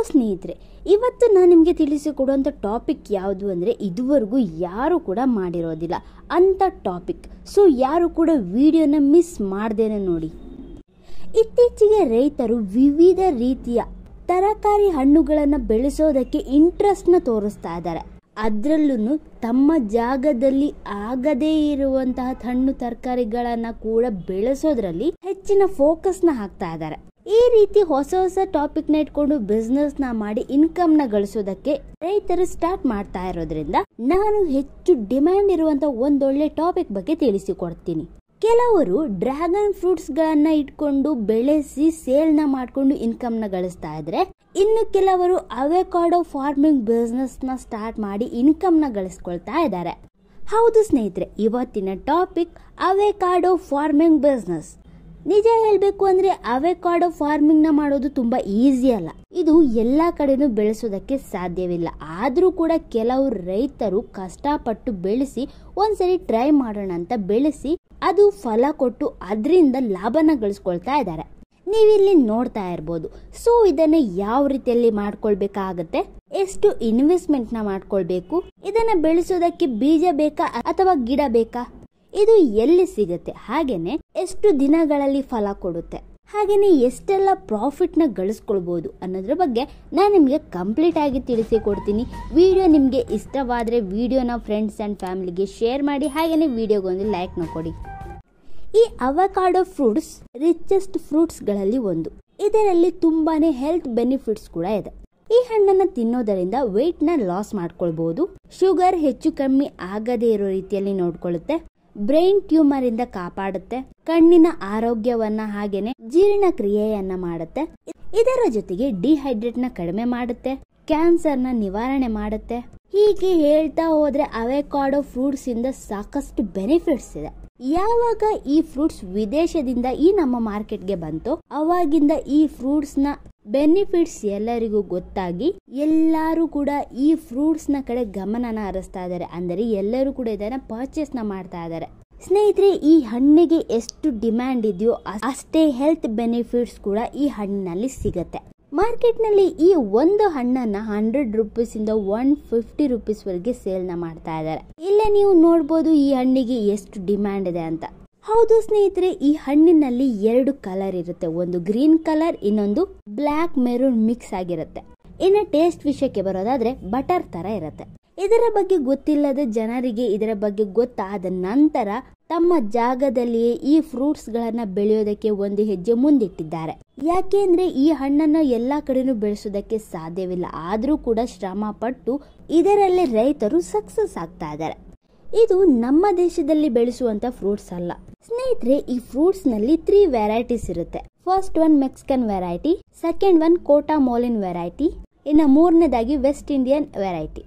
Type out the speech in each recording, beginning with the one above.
hello ಸ್ನೇಹಿತರೆ ಇವತ್ತು ನಾನು ನಿಮಗೆ ತಿಳಿಸಿಕೊಡುವಂಥ ಟಾಪಿಕ್ ಯಾವುದು ಅಂದರೆ ಇದುವರೆಗೂ ಯಾರು ಕೂಡ ಮಾಡಿರೋದಿಲ್ಲ ಅಂಥ ಟಾಪಿಕ್ ಸೊ ಯಾರು ಕೂಡ ವಿಡಿಯೋನ ಮಿಸ್ ಮಾಡ್ದೇನೆ ನೋಡಿ ಇತ್ತೀಚೆಗೆ ರೈತರು ವಿವಿಧ ರೀತಿಯ ತರಕಾರಿ ಹಣ್ಣುಗಳನ್ನು ಬೆಳೆಸೋದಕ್ಕೆ ಇಂಟ್ರೆಸ್ಟ್ನ ತೋರಿಸ್ತಾ ಇದ್ದಾರೆ ಅದರಲ್ಲೂ ತಮ್ಮ ಜಾಗದಲ್ಲಿ ಆಗದೇ ಇರುವಂತಹ ಹಣ್ಣು ತರಕಾರಿಗಳನ್ನು ಕೂಡ ಬೆಳೆಸೋದ್ರಲ್ಲಿ ಹೆಚ್ಚಿನ ಫೋಕಸ್ನ ಹಾಕ್ತಾ ಇದ್ದಾರೆ ಈ ರೀತಿ ಹೊಸ ಹೊಸ ನ ಇಟ್ಕೊಂಡು ನ ಮಾಡಿ ನ ಗಳಿಸೋದಕ್ಕೆ ರೈತರು ಸ್ಟಾರ್ಟ್ ಮಾಡ್ತಾ ಇರೋದ್ರಿಂದ ನಾನು ಹೆಚ್ಚು ಡಿಮ್ಯಾಂಡ್ ಇರುವಂತ ಒಂದೊಳ್ಳೆ ಟಾಪಿಕ್ ಬಗ್ಗೆ ತಿಳಿಸಿಕೊಡ್ತೀನಿ ಕೆಲವರು ಡ್ರ್ಯಾಗನ್ ಫ್ರೂಟ್ಸ್ ಗಳನ್ನ ಇಟ್ಕೊಂಡು ಬೆಳೆಸಿ ಸೇಲ್ ಮಾಡ್ಕೊಂಡು ಮಾಡಿಕೊಂಡು ನ ಗಳಿಸ್ತಾ ಇದ್ರೆ ಇನ್ನು ಕೆಲವರು ಅವೆಕಾಡೋ ಫಾರ್ಮಿಂಗ್ ನ ಸ್ಟಾರ್ಟ್ ಮಾಡಿ ನ ಗಳಿಸ್ಕೊಳ್ತಾ ಇದ್ದಾರೆ ಹೌದು ಸ್ನೇಹಿತರೆ ಇವತ್ತಿನ ಟಾಪಿಕ್ ಅವೆಕಾಡೋ ಫಾರ್ಮಿಂಗ್ ಬಿಸ್ನೆಸ್ ನಿಜ ಹೇಳಬೇಕು ಅಂದರೆ ಫಾರ್ಮಿಂಗ್ ನ ಮಾಡೋದು ತುಂಬಾ ಈಸಿ ಅಲ್ಲ ಇದು ಎಲ್ಲಾ ಕಡೆನೂ ಬೆಳೆಸೋದಕ್ಕೆ ಸಾಧ್ಯವಿಲ್ಲ ಆದರೂ ಕೂಡ ಕೆಲವು ರೈತರು ಕಷ್ಟಪಟ್ಟು ಬೆಳೆಸಿ ಒಂದ್ಸರಿ ಟ್ರೈ ಮಾಡೋಣ ಅಂತ ಬೆಳೆಸಿ ಅದು ಫಲ ಕೊಟ್ಟು ಅದರಿಂದ ಲಾಭನ ಗಳಿಸ್ಕೊಳ್ತಾ ಇದ್ದಾರೆ ನೀವಿಲ್ಲಿ ನೋಡ್ತಾ ಇರ್ಬೋದು ಸೊ ಇದನ್ನ ಯಾವ ರೀತಿಯಲ್ಲಿ ಮಾಡ್ಕೊಳ್ಬೇಕಾಗತ್ತೆ ಎಷ್ಟು ಇನ್ವೆಸ್ಟ್ಮೆಂಟ್ ನ ಮಾಡ್ಕೊಳ್ಬೇಕು ಇದನ್ನ ಬೆಳೆಸೋದಕ್ಕೆ ಬೀಜ ಬೇಕಾ ಅಥವಾ ಗಿಡ ಬೇಕಾ ಇದು ಎಲ್ಲಿ ಸಿಗುತ್ತೆ ಹಾಗೇನೆ ಎಷ್ಟು ದಿನಗಳಲ್ಲಿ ಫಲ ಕೊಡುತ್ತೆ ಹಾಗೇನೆ ಎಷ್ಟೆಲ್ಲ ಪ್ರಾಫಿಟ್ ನ ಗಳಿಸ್ಕೊಳ್ಬೋದು ಅನ್ನೋದ್ರ ಬಗ್ಗೆ ನಾನು ನಿಮಗೆ ಕಂಪ್ಲೀಟ್ ಆಗಿ ತಿಳಿಸಿ ಕೊಡ್ತೀನಿ ವಿಡಿಯೋ ನಿಮಗೆ ಇಷ್ಟವಾದರೆ ವಿಡಿಯೋನ ಫ್ರೆಂಡ್ಸ್ ಆ್ಯಂಡ್ ಫ್ಯಾಮಿಲಿಗೆ ಶೇರ್ ಮಾಡಿ ಹಾಗೇನೆ ವಿಡಿಯೋಗೊಂದು ಲೈಕ್ನ ಕೊಡಿ ಈ ಅವಕಾಡೋ ಫ್ರೂಟ್ಸ್ ರಿಚೆಸ್ಟ್ ಫ್ರೂಟ್ಸ್ ಗಳಲ್ಲಿ ಒಂದು ಇದರಲ್ಲಿ ತುಂಬಾನೇ ಹೆಲ್ತ್ ಬೆನಿಫಿಟ್ಸ್ ಕೂಡ ಇದೆ ಈ ಹಣ್ಣನ್ನು ತಿನ್ನೋದರಿಂದ ನ ಲಾಸ್ ಮಾಡ್ಕೊಳ್ಬೋದು ಶುಗರ್ ಹೆಚ್ಚು ಕಮ್ಮಿ ಆಗದೇ ಇರೋ ರೀತಿಯಲ್ಲಿ ನೋಡ್ಕೊಳ್ಳುತ್ತೆ ಬ್ರೈನ್ ಟ್ಯೂಮರ್ ಇಂದ ಕಾಪಾಡುತ್ತೆ ಕಣ್ಣಿನ ಆರೋಗ್ಯವನ್ನ ಹಾಗೇನೆ ಜೀರ್ಣಕ್ರಿಯೆಯನ್ನ ಮಾಡುತ್ತೆ ಇದರ ಜೊತೆಗೆ ಡಿಹೈಡ್ರೇಟ್ ನ ಕಡಿಮೆ ಮಾಡುತ್ತೆ ಕ್ಯಾನ್ಸರ್ ನ ನಿವಾರಣೆ ಮಾಡುತ್ತೆ ಹೀಗೆ ಹೇಳ್ತಾ ಹೋದ್ರೆ ಅವೆಕಾಡೋ ಫ್ರೂಟ್ಸ್ ಇಂದ ಸಾಕಷ್ಟು ಬೆನಿಫಿಟ್ಸ್ ಇದೆ ಯಾವಾಗ ಈ ಫ್ರೂಟ್ಸ್ ವಿದೇಶದಿಂದ ಈ ನಮ್ಮ ಮಾರ್ಕೆಟ್ಗೆ ಬಂತು ಅವಾಗಿಂದ ಈ ಫ್ರೂಟ್ಸ್ ನ ಬೆನಿಫಿಟ್ಸ್ ಎಲ್ಲರಿಗೂ ಗೊತ್ತಾಗಿ ಎಲ್ಲರೂ ಕೂಡ ಈ ಫ್ರೂಟ್ಸ್ನ ಕಡೆ ಗಮನನ ಹರಿಸ್ತಾ ಇದ್ದಾರೆ ಅಂದರೆ ಎಲ್ಲರೂ ಕೂಡ ಇದನ್ನು ಪರ್ಚೇಸ್ನ ಮಾಡ್ತಾ ಇದ್ದಾರೆ ಸ್ನೇಹಿತರೆ ಈ ಹಣ್ಣಿಗೆ ಎಷ್ಟು ಡಿಮ್ಯಾಂಡ್ ಇದೆಯೋ ಅಷ್ಟೇ ಹೆಲ್ತ್ ಬೆನಿಫಿಟ್ಸ್ ಕೂಡ ಈ ಹಣ್ಣಿನಲ್ಲಿ ಸಿಗುತ್ತೆ ಮಾರ್ಕೆಟ್ನಲ್ಲಿ ಈ ಒಂದು ಹಣ್ಣನ್ನು ಹಂಡ್ರೆಡ್ ಇಂದ ಒನ್ ಫಿಫ್ಟಿ ಸೇಲ್ ಸೇಲ್ನ ಮಾಡ್ತಾ ಇದ್ದಾರೆ ಇಲ್ಲೇ ನೀವು ನೋಡ್ಬೋದು ಈ ಹಣ್ಣಿಗೆ ಎಷ್ಟು ಡಿಮ್ಯಾಂಡ್ ಇದೆ ಅಂತ ಹೌದು ಸ್ನೇಹಿತರೆ ಈ ಹಣ್ಣಿನಲ್ಲಿ ಎರಡು ಕಲರ್ ಇರುತ್ತೆ ಒಂದು ಗ್ರೀನ್ ಕಲರ್ ಇನ್ನೊಂದು ಬ್ಲಾಕ್ ಮೆರೂನ್ ಮಿಕ್ಸ್ ಆಗಿರುತ್ತೆ ಇನ್ನು ಟೇಸ್ಟ್ ವಿಷಯಕ್ಕೆ ಬರೋದಾದ್ರೆ ಬಟರ್ ತರ ಇರುತ್ತೆ ಇದರ ಬಗ್ಗೆ ಗೊತ್ತಿಲ್ಲದ ಜನರಿಗೆ ಇದರ ಬಗ್ಗೆ ಗೊತ್ತಾದ ನಂತರ ತಮ್ಮ ಜಾಗದಲ್ಲಿಯೇ ಈ ಫ್ರೂಟ್ಸ್ ಗಳನ್ನ ಬೆಳೆಯೋದಕ್ಕೆ ಒಂದು ಹೆಜ್ಜೆ ಮುಂದಿಟ್ಟಿದ್ದಾರೆ ಯಾಕೆಂದ್ರೆ ಈ ಹಣ್ಣನ್ನ ಎಲ್ಲಾ ಕಡೆನೂ ಬೆಳೆಸೋದಕ್ಕೆ ಸಾಧ್ಯವಿಲ್ಲ ಆದ್ರೂ ಕೂಡ ಶ್ರಮ ಪಟ್ಟು ಇದರಲ್ಲೇ ರೈತರು ಸಕ್ಸಸ್ ಆಗ್ತಾ ಇದ್ದಾರೆ ಇದು ನಮ್ಮ ದೇಶದಲ್ಲಿ ಬೆಳೆಸುವಂತ ಫ್ರೂಟ್ಸ್ ಅಲ್ಲ ಸ್ನೇಹಿತರೆ ಈ ಫ್ರೂಟ್ಸ್ ನಲ್ಲಿ ತ್ರೀ ವೆರೈಟೀಸ್ ಇರುತ್ತೆ first one Mexican variety second one Guatemalan variety ಇನ್ನ ಮೂರನೇದಾಗಿ ವೆಸ್ಟ್ ಇಂಡಿಯನ್ ವೆರೈಟಿ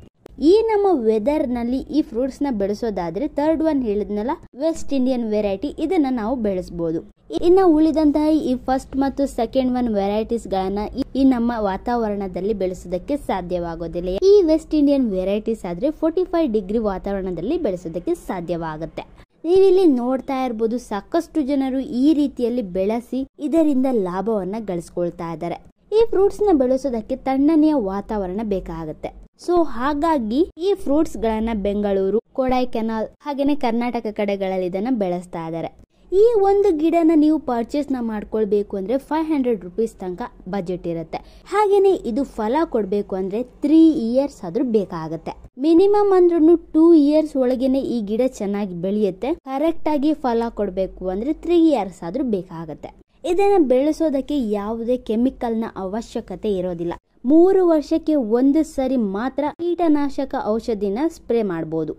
ಈ ನಮ್ಮ ವೆದರ್ ನಲ್ಲಿ ಈ ಫ್ರೂಟ್ಸ್ ನ ಬೆಳೆಸೋದಾದ್ರೆ ಥರ್ಡ್ ಒನ್ ಹೇಳಿದ್ನಲ್ಲ ವೆಸ್ಟ್ ಇಂಡಿಯನ್ ವೆರೈಟಿ ಇದನ್ನ ನಾವು ಬೆಳೆಸಬಹುದು ಇನ್ನ ಉಳಿದಂತಹ ಈ ಫಸ್ಟ್ ಮತ್ತು ಸೆಕೆಂಡ್ ಒನ್ ವೆರೈಟೀಸ್ ಗಳನ್ನ ಈ ನಮ್ಮ ವಾತಾವರಣದಲ್ಲಿ ಬೆಳೆಸೋದಕ್ಕೆ ಸಾಧ್ಯವಾಗೋದಿಲ್ಲ ಈ ವೆಸ್ಟ್ ಇಂಡಿಯನ್ ವೆರೈಟೀಸ್ ಆದರೆ ಫೋರ್ಟಿ ಫೈವ್ ಡಿಗ್ರಿ ವಾತಾವರಣದಲ್ಲಿ ಬೆಳೆಸೋದಕ್ಕೆ ಸಾಧ್ಯವಾಗುತ್ತೆ ನೀವಿಲ್ಲಿ ನೋಡ್ತಾ ಇರ್ಬೋದು ಸಾಕಷ್ಟು ಜನರು ಈ ರೀತಿಯಲ್ಲಿ ಬೆಳೆಸಿ ಇದರಿಂದ ಲಾಭವನ್ನ ಗಳಿಸ್ಕೊಳ್ತಾ ಇದ್ದಾರೆ ಈ ಫ್ರೂಟ್ಸ್ ನ ಬೆಳೆಸೋದಕ್ಕೆ ತಣ್ಣನೆಯ ವಾತಾವರಣ ಬೇಕಾಗುತ್ತೆ ಸೊ ಹಾಗಾಗಿ ಈ ಫ್ರೂಟ್ಸ್ ಗಳನ್ನ ಬೆಂಗಳೂರು ಕೊಡೈಕೆನಾಲ್ ಹಾಗೇನೆ ಕರ್ನಾಟಕ ಕಡೆಗಳಲ್ಲಿ ಇದನ್ನ ಬೆಳೆಸ್ತಾ ಇದ್ದಾರೆ ಈ ಒಂದು ಗಿಡನ ನೀವು ಪರ್ಚೇಸ್ನ ಮಾಡ್ಕೊಳ್ಬೇಕು ಅಂದ್ರೆ ಫೈವ್ ಹಂಡ್ರೆಡ್ ರುಪೀಸ್ ತನಕ ಬಜೆಟ್ ಇರುತ್ತೆ ಹಾಗೇನೆ ಇದು ಫಲ ಕೊಡಬೇಕು ಅಂದ್ರೆ ತ್ರೀ ಇಯರ್ಸ್ ಆದ್ರೂ ಬೇಕಾಗುತ್ತೆ ಮಿನಿಮಮ್ ಅಂದ್ರೂ ಟೂ ಇಯರ್ಸ್ ಒಳಗೇನೆ ಈ ಗಿಡ ಚೆನ್ನಾಗಿ ಬೆಳೆಯುತ್ತೆ ಕರೆಕ್ಟ್ ಆಗಿ ಫಲ ಕೊಡಬೇಕು ಅಂದ್ರೆ ತ್ರೀ ಇಯರ್ಸ್ ಆದ್ರೂ ಬೇಕಾಗುತ್ತೆ ಇದನ್ನ ಬೆಳೆಸೋದಕ್ಕೆ ಯಾವುದೇ ಕೆಮಿಕಲ್ನ ಅವಶ್ಯಕತೆ ಇರೋದಿಲ್ಲ ಮೂರು ವರ್ಷಕ್ಕೆ ಒಂದು ಸರಿ ಮಾತ್ರ ಕೀಟನಾಶಕ ಔಷಧಿನ ಸ್ಪ್ರೇ ಮಾಡಬಹುದು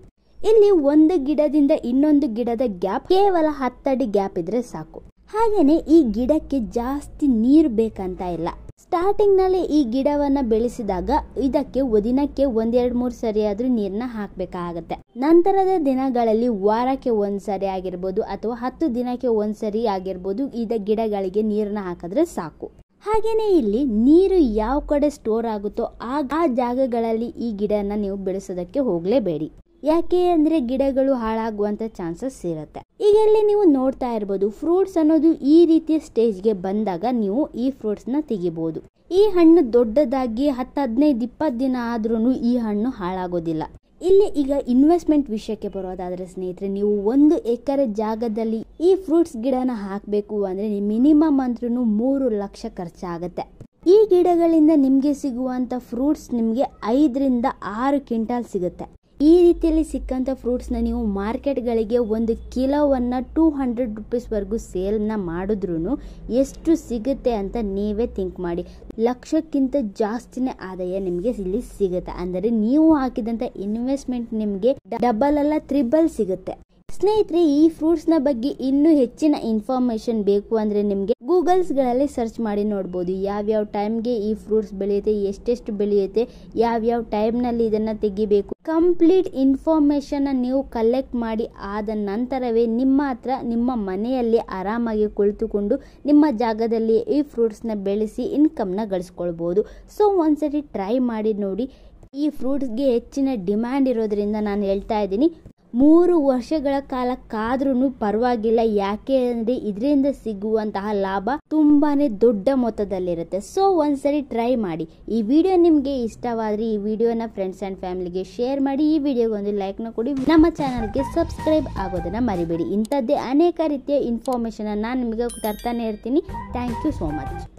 ಇಲ್ಲಿ ಒಂದು ಗಿಡದಿಂದ ಇನ್ನೊಂದು ಗಿಡದ ಗ್ಯಾಪ್ ಕೇವಲ ಹತ್ತಡಿ ಗ್ಯಾಪ್ ಇದ್ರೆ ಸಾಕು ಹಾಗೇನೆ ಈ ಗಿಡಕ್ಕೆ ಜಾಸ್ತಿ ನೀರು ಬೇಕಂತ ಇಲ್ಲ ಸ್ಟಾರ್ಟಿಂಗ್ ನಲ್ಲಿ ಈ ಗಿಡವನ್ನ ಬೆಳೆಸಿದಾಗ ಇದಕ್ಕೆ ದಿನಕ್ಕೆ ಒಂದೆರಡು ಮೂರು ಸರಿ ಆದ್ರೂ ನೀರನ್ನ ಹಾಕ್ಬೇಕಾಗತ್ತೆ ನಂತರದ ದಿನಗಳಲ್ಲಿ ವಾರಕ್ಕೆ ಒಂದ್ಸರಿ ಆಗಿರ್ಬೋದು ಅಥವಾ ಹತ್ತು ದಿನಕ್ಕೆ ಸರಿ ಆಗಿರ್ಬೋದು ಇದ ಗಿಡಗಳಿಗೆ ನೀರನ್ನ ಹಾಕಿದ್ರೆ ಸಾಕು ಹಾಗೇನೆ ಇಲ್ಲಿ ನೀರು ಯಾವ ಕಡೆ ಸ್ಟೋರ್ ಆಗುತ್ತೋ ಆ ಜಾಗಗಳಲ್ಲಿ ಈ ಗಿಡನ ನೀವು ಬೆಳೆಸೋದಕ್ಕೆ ಹೋಗಲೇಬೇಡಿ ಯಾಕೆ ಅಂದ್ರೆ ಗಿಡಗಳು ಹಾಳಾಗುವಂತ ಚಾನ್ಸಸ್ ಇರುತ್ತೆ ಈಗ ಇಲ್ಲಿ ನೀವು ನೋಡ್ತಾ ಇರ್ಬೋದು ಫ್ರೂಟ್ಸ್ ಅನ್ನೋದು ಈ ರೀತಿಯ ಗೆ ಬಂದಾಗ ನೀವು ಈ ಫ್ರೂಟ್ಸ್ ನ ತೆಗಿಬಹುದು ಈ ಹಣ್ಣು ದೊಡ್ಡದಾಗಿ ಹತ್ತು ಹದಿನೈದು ಇಪ್ಪತ್ತು ದಿನ ಆದ್ರೂ ಈ ಹಣ್ಣು ಹಾಳಾಗೋದಿಲ್ಲ ಇಲ್ಲಿ ಈಗ ಇನ್ವೆಸ್ಟ್ಮೆಂಟ್ ವಿಷಯಕ್ಕೆ ಬರೋದಾದ್ರೆ ಸ್ನೇಹಿತರೆ ನೀವು ಒಂದು ಎಕರೆ ಜಾಗದಲ್ಲಿ ಈ ಫ್ರೂಟ್ಸ್ ಗಿಡನ ಹಾಕಬೇಕು ಅಂದ್ರೆ ಮಿನಿಮಮ್ ಅಂದ್ರೂ ಮೂರು ಲಕ್ಷ ಖರ್ಚಾಗತ್ತೆ ಈ ಗಿಡಗಳಿಂದ ನಿಮಗೆ ಸಿಗುವಂತ ಫ್ರೂಟ್ಸ್ ನಿಮಗೆ ಐದರಿಂದ ಆರು ಕ್ವಿಂಟಾಲ್ ಸಿಗುತ್ತೆ ಈ ರೀತಿಯಲ್ಲಿ ಸಿಕ್ಕಂಥ ಫ್ರೂಟ್ಸ್ನ ನೀವು ಮಾರ್ಕೆಟ್ಗಳಿಗೆ ಒಂದು ಕಿಲೋವನ್ನು ಟೂ ಹಂಡ್ರೆಡ್ ರುಪೀಸ್ವರೆಗೂ ಸೇಲ್ನ ಮಾಡಿದ್ರು ಎಷ್ಟು ಸಿಗುತ್ತೆ ಅಂತ ನೀವೇ ಥಿಂಕ್ ಮಾಡಿ ಲಕ್ಷಕ್ಕಿಂತ ಜಾಸ್ತಿನೇ ಆದಾಯ ನಿಮಗೆ ಇಲ್ಲಿ ಸಿಗುತ್ತೆ ಅಂದರೆ ನೀವು ಹಾಕಿದಂಥ ಇನ್ವೆಸ್ಟ್ಮೆಂಟ್ ನಿಮಗೆ ಡಬಲ್ ಅಲ್ಲ ತ್ರಿಬಲ್ ಸಿಗುತ್ತೆ ಸ್ನೇಹಿತರೆ ಈ ಫ್ರೂಟ್ಸ್ ನ ಬಗ್ಗೆ ಇನ್ನೂ ಹೆಚ್ಚಿನ ಇನ್ಫಾರ್ಮೇಶನ್ ಬೇಕು ಅಂದರೆ ನಿಮಗೆ ಗಳಲ್ಲಿ ಸರ್ಚ್ ಮಾಡಿ ನೋಡ್ಬೋದು ಯಾವ್ಯಾವ ಟೈಮ್ಗೆ ಈ ಫ್ರೂಟ್ಸ್ ಬೆಳೆಯುತ್ತೆ ಎಷ್ಟೆಷ್ಟು ಬೆಳೆಯುತ್ತೆ ಯಾವ್ಯಾವ ಟೈಮ್ನಲ್ಲಿ ಇದನ್ನ ತೆಗಿಬೇಕು ಕಂಪ್ಲೀಟ್ ಇನ್ಫಾರ್ಮೇಶನ್ ನೀವು ಕಲೆಕ್ಟ್ ಮಾಡಿ ಆದ ನಂತರವೇ ನಿಮ್ಮ ಹತ್ರ ನಿಮ್ಮ ಮನೆಯಲ್ಲಿ ಆರಾಮಾಗಿ ಕುಳಿತುಕೊಂಡು ನಿಮ್ಮ ಜಾಗದಲ್ಲಿ ಈ ಫ್ರೂಟ್ಸ್ನ ಬೆಳೆಸಿ ಇನ್ಕಮ್ನ ಗಳಿಸ್ಕೊಳ್ಬಹುದು ಸೊ ಒಂದ್ಸರಿ ಟ್ರೈ ಮಾಡಿ ನೋಡಿ ಈ ಫ್ರೂಟ್ಸ್ಗೆ ಹೆಚ್ಚಿನ ಡಿಮ್ಯಾಂಡ್ ಇರೋದ್ರಿಂದ ನಾನು ಹೇಳ್ತಾ ಇದ್ದೀನಿ ಮೂರು ವರ್ಷಗಳ ಕಾಲ ಕಾದ್ರೂ ಪರವಾಗಿಲ್ಲ ಯಾಕೆ ಅಂದರೆ ಇದರಿಂದ ಸಿಗುವಂತಹ ಲಾಭ ತುಂಬಾನೇ ದೊಡ್ಡ ಮೊತ್ತದಲ್ಲಿರುತ್ತೆ ಸೊ ಒಂದ್ಸರಿ ಟ್ರೈ ಮಾಡಿ ಈ ವಿಡಿಯೋ ನಿಮಗೆ ಇಷ್ಟವಾದರೆ ಈ ವಿಡಿಯೋನ ಫ್ರೆಂಡ್ಸ್ ಆ್ಯಂಡ್ ಫ್ಯಾಮಿಲಿಗೆ ಶೇರ್ ಮಾಡಿ ಈ ವಿಡಿಯೋಗೆ ವಿಡಿಯೋಗೊಂದು ಲೈಕ್ನ ಕೊಡಿ ನಮ್ಮ ಚಾನಲ್ಗೆ ಸಬ್ಸ್ಕ್ರೈಬ್ ಆಗೋದನ್ನ ಮರಿಬೇಡಿ ಇಂಥದ್ದೇ ಅನೇಕ ರೀತಿಯ ಇನ್ಫಾರ್ಮೇಶನ್ ನಾನು ನಿಮಗೆ ತರ್ತಾನೆ ಇರ್ತೀನಿ ಥ್ಯಾಂಕ್ ಯು ಸೋ ಮಚ್